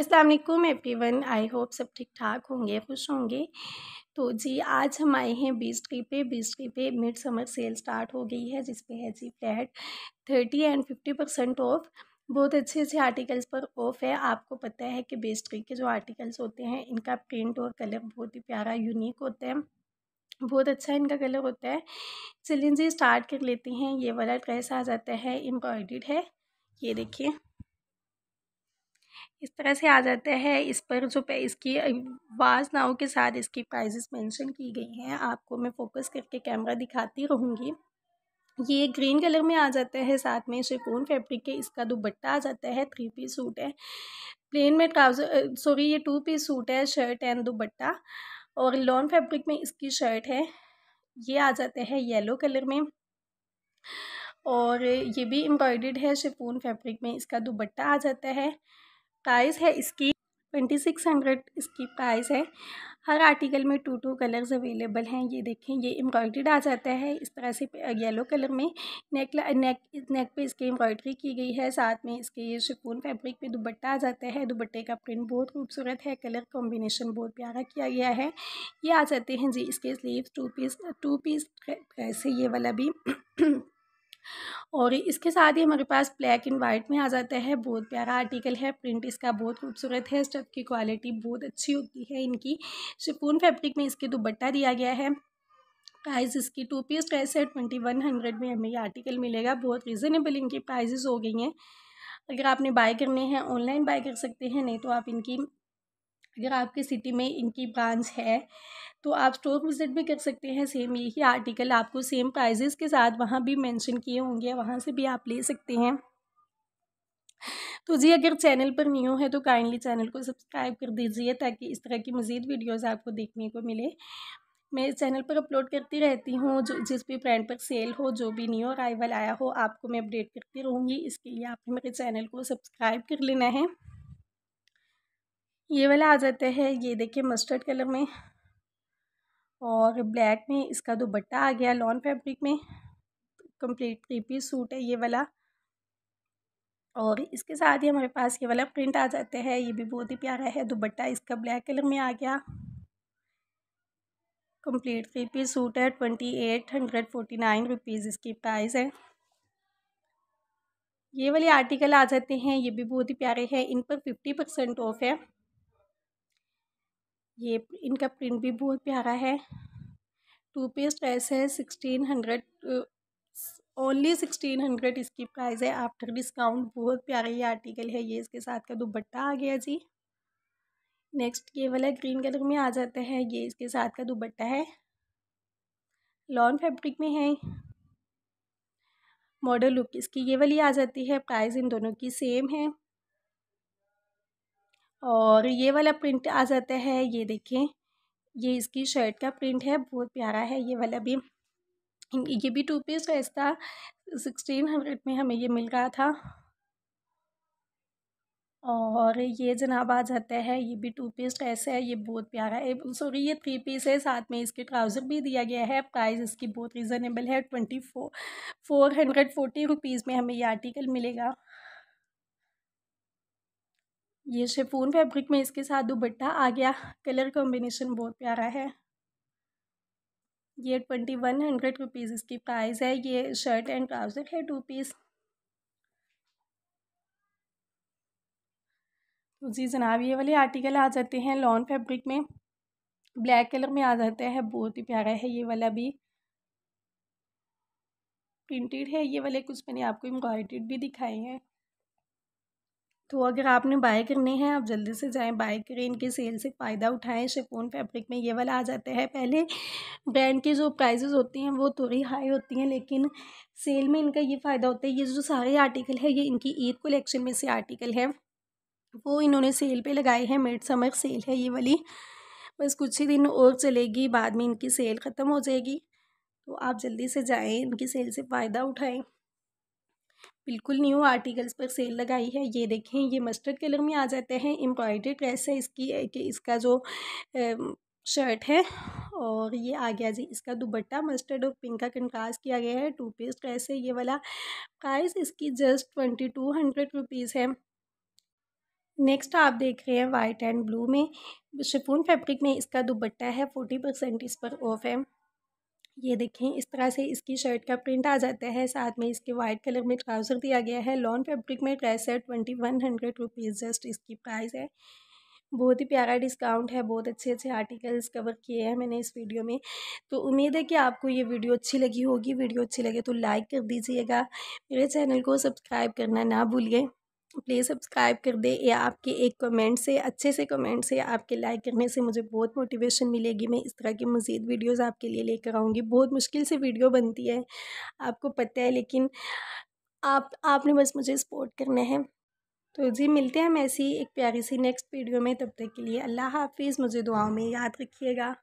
अस्सलाम वालेकुम one I hope सब ठीक ठाक होंगे खुश होंगे तो जी आज हम आए हैं बीस ट्री पे बीस ट्री पे मिड समर सेल स्टार्ट हो गई है जिसपे है जी flat thirty and fifty percent off बहुत अच्छे अच्छे आर्टिकल्स पर ऑफ है आपको पता है कि बेस्ट ट्री के जो आर्टिकल्स होते हैं इनका प्रिंट और कलर बहुत ही प्यारा यूनिक होता है बहुत अच्छा इनका कलर होता है चलिए जी स्टार्ट कर लेते हैं ये वाला ड्रेस आ जाता है एम्ब्रॉयड है ये देखिए इस तरह से आ जाता है इस पर जो पे इसकी वाज नाव के साथ इसकी प्राइजेस मेंशन की गई हैं आपको मैं फ़ोकस करके कैमरा दिखाती रहूँगी ये ग्रीन कलर में आ जाता है साथ में शिफोन फैब्रिक के इसका दुपट्टा आ जाता है थ्री पीस सूट है प्लेन में ट्राउज़र सॉरी ये टू पीस सूट है शर्ट एंड दुपट्टा और लॉन फैब्रिक में इसकी शर्ट है ये आ जाता है येलो कलर में और ये भी एम्ब्रॉयड है शिफोन फैब्रिक में इसका दुपट्टा आ जाता है प्राइस है इसकी ट्वेंटी सिक्स हंड्रेड इसकी प्राइस है हर आर्टिकल में टू टू कलर्स अवेलेबल हैं ये देखें ये एम्ब्रॉयड्रीड आ जाता है इस तरह से येलो कलर में नेक नेक नेक पे इसकी एम्ब्रॉयड्री की गई है साथ में इसके ये शिफोन फैब्रिक पे दुपट्टा आ जाता है दुपट्टे का प्रिंट बहुत खूबसूरत है कलर कॉम्बिनेशन बहुत प्यारा किया गया है ये आ जाते हैं जी इसके sleeve two piece two piece dress है ये वाला भी और इसके साथ ही हमारे पास ब्लैक एंड वाइट में आ जाता है बहुत प्यारा आर्टिकल है प्रिंट इसका बहुत खूबसूरत है स्टफ़ की क्वालिटी बहुत अच्छी होती है इनकी शिपून फैब्रिक में इसके दुपट्टा दिया गया है प्राइस इसकी टू पीस ड्रेस है ट्वेंटी वन हंड्रेड में हमें ये आर्टिकल मिलेगा बहुत रिजनेबल इनकी प्राइजेज़ हो गई हैं अगर आपने बाय करने हैं ऑनलाइन बाय कर सकते हैं नहीं तो आप इनकी अगर आपके सिटी में इनकी ब्रांच है तो आप स्टोर विज़िट भी कर सकते हैं सेम यही आर्टिकल आपको सेम प्राइजेस के साथ वहाँ भी मेंशन किए होंगे वहाँ से भी आप ले सकते हैं तो जी अगर चैनल पर न्यू है तो काइंडली चैनल को सब्सक्राइब कर दीजिए ताकि इस तरह की मज़ीद वीडियोज़ आपको देखने को मिले मैं चैनल पर अपलोड करती रहती हूँ जो जिस भी ब्रांड पर सेल हो जो भी न्यू अराइवल आया हो आपको मैं अपडेट करती रहूँगी इसके लिए आपने मेरे चैनल को सब्सक्राइब कर लेना है ये वाला आ जाता है ये देखिए मस्टर्ड कलर में और ब्लैक में इसका बट्टा आ गया लॉन फैब्रिक में कंप्लीट थ्री पीस सूट है ये वाला और इसके साथ ही हमारे पास ये वाला प्रिंट आ जाता है ये भी बहुत ही प्यारा है दुपट्टा इसका ब्लैक कलर में आ गया कंप्लीट थ्री पीस सूट है twenty eight hundred forty nine rupees इसकी प्राइस है ये वाले आर्टिकल आ जाते हैं ये भी बहुत ही प्यारे हैं इन पर फिफ्टी परसेंट ऑफ है ये इनका प्रिंट भी बहुत प्यारा है टू पीस ड्रेस है sixteen hundred only sixteen hundred इसकी प्राइस है आफ्टर डिस्काउंट बहुत प्यारा ये आर्टिकल है ये इसके साथ का दुबट्टा आ गया जी नेक्स्ट ये वाला ग्रीन कलर में आ जाता है ये इसके साथ का दुबट्टा है लॉन फैब्रिक में है मॉडल लुक इसकी ये वाली आ जाती है प्राइस इन दोनों की सेम है और ये वाला प्रिंट आ जाता है ये देखें ये इसकी शर्ट का प्रिंट है बहुत प्यारा है ये वाला भी ये भी टू पीस प्राइस था सिक्सटीन हंड्रेड में हमें ये मिल रहा था और ये जनाब आ जाता है ये भी टू पीस ड्रेस है ये बहुत प्यारा है सॉरी ये थ्री पीस है साथ में इसके ट्राउज़र भी दिया गया है प्राइस इसकी बहुत रीज़नेबल है twenty four four hundred forty rupees में हमें ये आर्टिकल मिलेगा ये शेफून फैब्रिक में इसके साथ दुबट्टा आ गया कलर कॉम्बिनेशन बहुत प्यारा है ये ट्वेंटी वन हंड्रेड रुपीज़ इसकी प्राइस है ये शर्ट एंड ट्राउज़र है टू पीस तो जी जनाब ये वाले आर्टिकल आ जाते हैं लॉन फैब्रिक में ब्लैक कलर में आ जाता है बहुत ही प्यारा है ये वाला भी प्रिंटेड है ये वाले कुछ मैंने आपको एम्ब्रॉयड भी दिखाए हैं तो अगर आपने बाय करने हैं आप जल्दी से जाएं बाय करें इनके सेल से फ़ायदा उठाएं शिफोन फैब्रिक में ये वाला आ जाता है पहले ब्रांड के जो प्राइजेज़ होती हैं वो थोड़ी हाई होती हैं लेकिन सेल में इनका ये फ़ायदा होता है ये जो सारे आर्टिकल है ये इनकी ईद कलेक्शन में से आर्टिकल है वो इन्होंने सेल पर लगाए हैं मिड समर सेल है ये वाली बस कुछ ही दिन और चलेगी बाद में इनकी सेल ख़त्म हो जाएगी तो आप जल्दी से जाएँ इनकी सेल से फ़ायदा उठाएँ बिल्कुल न्यू आर्टिकल्स पर सेल लगाई है ये देखें ये मस्टर्ड कलर में आ जाते हैं एम्ब्रॉयडरी ड्रेस है इसकी कि इसका जो शर्ट है और ये आ गया जी इसका दुबट्टा मस्टर्ड और पिंक का कंट्रास्ट किया गया है टू पीस ड्रेस है ये वाला प्राइस इसकी just twenty two hundred rupees है नेक्स्ट आप देख रहे हैं वाइट एंड ब्लू में शिफोन फैब्रिक में इसका दुबट्टा है फोर्टी परसेंट इस पर ऑफ है ये देखें इस तरह से इसकी शर्ट का प्रिंट आ जाता है साथ में इसके वाइट कलर में ट्राउज़र दिया गया है लॉन फैब्रिक में ड्रेस है twenty one hundred rupees just इसकी प्राइस है बहुत ही प्यारा डिस्काउंट है बहुत अच्छे अच्छे आर्टिकल्स कवर किए हैं मैंने इस वीडियो में तो उम्मीद है कि आपको ये वीडियो अच्छी लगी होगी वीडियो अच्छी लगे तो लाइक कर दीजिएगा मेरे चैनल को सब्सक्राइब करना ना भूलिए प्लीज़ सब्सक्राइब कर दे या आपके एक कमेंट से अच्छे से कमेंट से आपके लाइक करने से मुझे बहुत मोटिवेशन मिलेगी मैं इस तरह की मज़ीद वीडियोस आपके लिए लेकर आऊँगी बहुत मुश्किल से वीडियो बनती है आपको पता है लेकिन आप आपने बस मुझे सपोर्ट करना है तो जी मिलते हैं हम ऐसी एक प्यारी सी नेक्स्ट वीडियो में तब तक के लिए अल्लाह हाफिज़ मुझे दुआओं में याद रखिएगा